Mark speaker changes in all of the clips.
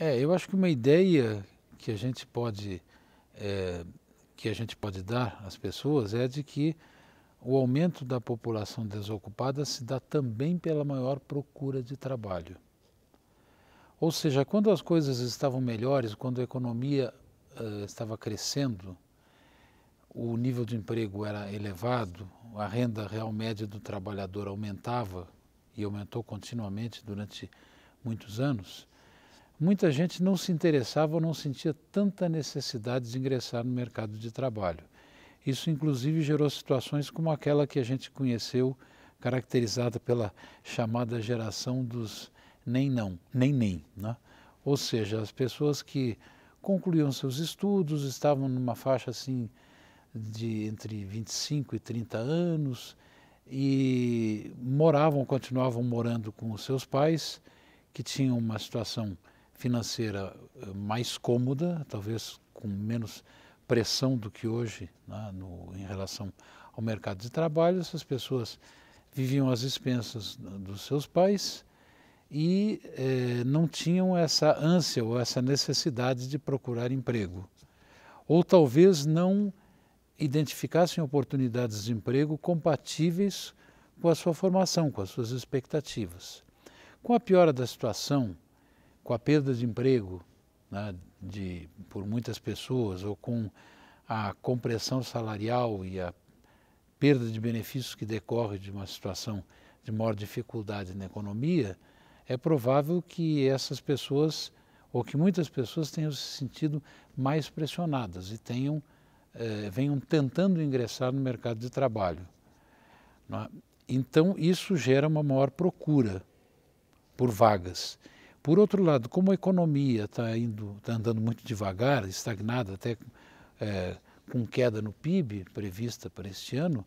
Speaker 1: É, eu acho que uma ideia que a gente pode, é, que a gente pode dar às pessoas é de que o aumento da população desocupada se dá também pela maior procura de trabalho. Ou seja, quando as coisas estavam melhores, quando a economia uh, estava crescendo, o nível de emprego era elevado, a renda real média do trabalhador aumentava e aumentou continuamente durante muitos anos, muita gente não se interessava ou não sentia tanta necessidade de ingressar no mercado de trabalho. Isso, inclusive, gerou situações como aquela que a gente conheceu, caracterizada pela chamada geração dos nem não, nem nem. Né? Ou seja, as pessoas que concluíam seus estudos, estavam numa faixa assim de entre 25 e 30 anos e moravam, continuavam morando com os seus pais, que tinham uma situação financeira eh, mais cômoda, talvez com menos pressão do que hoje né, no, em relação ao mercado de trabalho, essas pessoas viviam às expensas dos seus pais e eh, não tinham essa ânsia ou essa necessidade de procurar emprego. Ou talvez não identificassem oportunidades de emprego compatíveis com a sua formação, com as suas expectativas. Com a piora da situação, com a perda de emprego né, de, por muitas pessoas ou com a compressão salarial e a perda de benefícios que decorre de uma situação de maior dificuldade na economia, é provável que essas pessoas, ou que muitas pessoas tenham se sentido mais pressionadas e tenham, eh, venham tentando ingressar no mercado de trabalho. Né. Então, isso gera uma maior procura por vagas. Por outro lado, como a economia está tá andando muito devagar, estagnada até é, com queda no PIB prevista para este ano,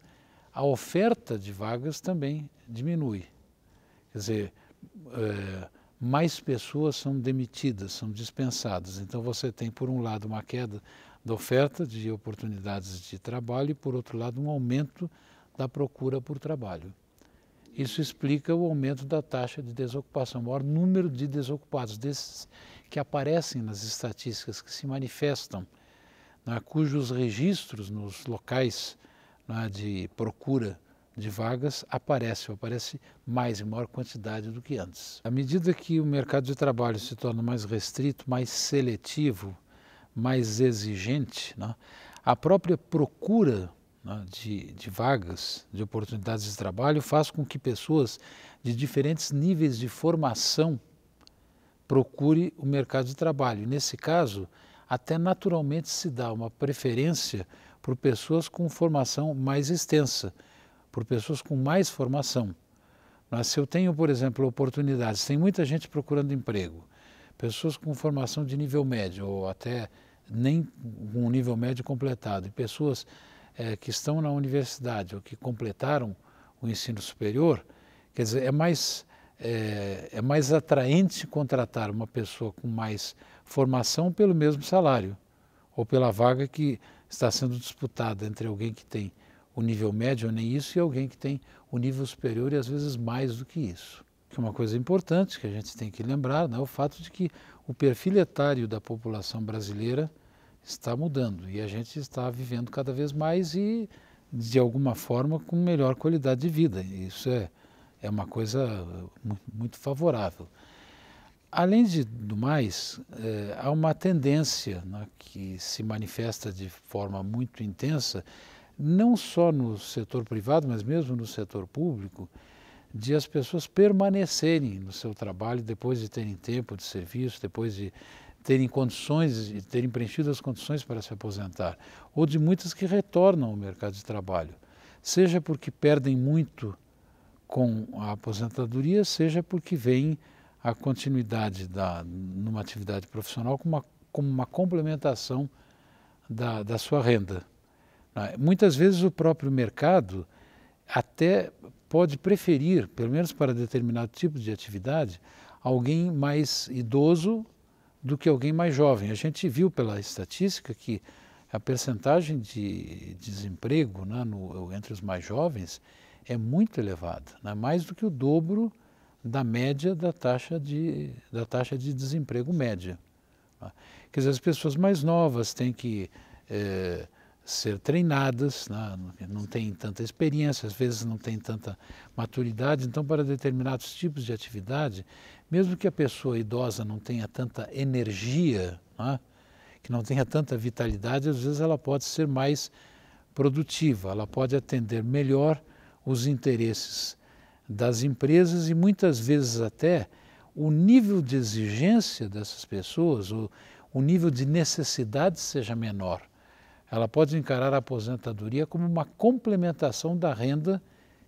Speaker 1: a oferta de vagas também diminui. Quer dizer, é, mais pessoas são demitidas, são dispensadas. Então você tem, por um lado, uma queda da oferta de oportunidades de trabalho e, por outro lado, um aumento da procura por trabalho. Isso explica o aumento da taxa de desocupação, o maior número de desocupados, desses que aparecem nas estatísticas, que se manifestam, né, cujos registros nos locais né, de procura de vagas aparece, ou aparece mais, em maior quantidade do que antes. À medida que o mercado de trabalho se torna mais restrito, mais seletivo, mais exigente, né, a própria procura né, de, de vagas, de oportunidades de trabalho, faz com que pessoas de diferentes níveis de formação procure o mercado de trabalho. nesse caso, até naturalmente se dá uma preferência por pessoas com formação mais extensa, por pessoas com mais formação. Mas se eu tenho, por exemplo, oportunidades, tem muita gente procurando emprego, pessoas com formação de nível médio ou até nem um nível médio completado, e pessoas é, que estão na universidade ou que completaram o ensino superior, quer dizer, é mais, é, é mais atraente contratar uma pessoa com mais formação pelo mesmo salário ou pela vaga que está sendo disputada entre alguém que tem o nível médio, nem isso, e alguém que tem o nível superior e às vezes mais do que isso. Que é uma coisa importante que a gente tem que lembrar né, é o fato de que o perfil etário da população brasileira está mudando e a gente está vivendo cada vez mais e de alguma forma com melhor qualidade de vida. Isso é, é uma coisa muito favorável. Além de, do mais, é, há uma tendência né, que se manifesta de forma muito intensa, não só no setor privado, mas mesmo no setor público, de as pessoas permanecerem no seu trabalho depois de terem tempo de serviço, depois de terem condições e terem preenchido as condições para se aposentar, ou de muitas que retornam ao mercado de trabalho, seja porque perdem muito com a aposentadoria, seja porque vem a continuidade da, numa atividade profissional como uma, como uma complementação da, da sua renda. Né? Muitas vezes o próprio mercado até pode preferir, pelo menos para determinado tipo de atividade, alguém mais idoso do que alguém mais jovem. A gente viu pela estatística que a percentagem de desemprego né, no, entre os mais jovens é muito elevada, né, mais do que o dobro da média da taxa de, da taxa de desemprego média. Né. Quer dizer, as pessoas mais novas têm que eh, ser treinadas, né? não tem tanta experiência, às vezes não tem tanta maturidade, então para determinados tipos de atividade, mesmo que a pessoa idosa não tenha tanta energia, né? que não tenha tanta vitalidade, às vezes ela pode ser mais produtiva, ela pode atender melhor os interesses das empresas e muitas vezes até o nível de exigência dessas pessoas, o, o nível de necessidade seja menor. Ela pode encarar a aposentadoria como uma complementação da renda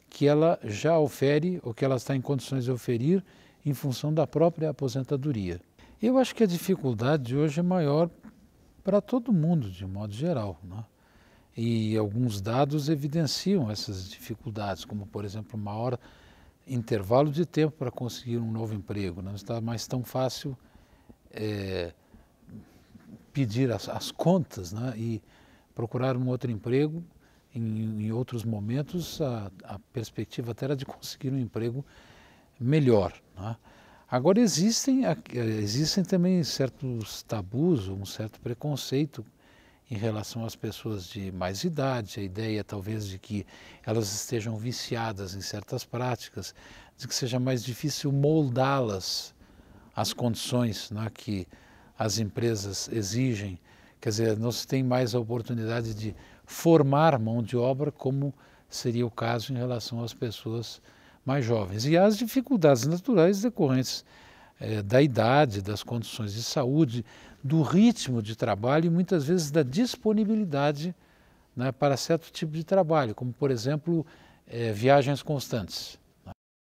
Speaker 1: que ela já ofere ou que ela está em condições de oferir em função da própria aposentadoria. Eu acho que a dificuldade de hoje é maior para todo mundo, de modo geral. Né? E alguns dados evidenciam essas dificuldades, como, por exemplo, maior intervalo de tempo para conseguir um novo emprego. Né? Não está mais tão fácil é, pedir as, as contas né? e procurar um outro emprego. Em, em outros momentos, a, a, perspectiva até era de conseguir um emprego melhor. Né? Agora, existem, existem também certos tabus, um certo preconceito em relação às pessoas de mais idade, a ideia talvez de que elas estejam viciadas em certas práticas, de que seja mais difícil moldá-las às condições né, que as empresas exigem Quer dizer, não se tem mais a oportunidade de formar mão de obra como seria o caso em relação às pessoas mais jovens. E as dificuldades naturais decorrentes eh, da idade, das condições de saúde, do ritmo de trabalho e muitas vezes da disponibilidade né, para certo tipo de trabalho, como, por exemplo, eh, viagens constantes.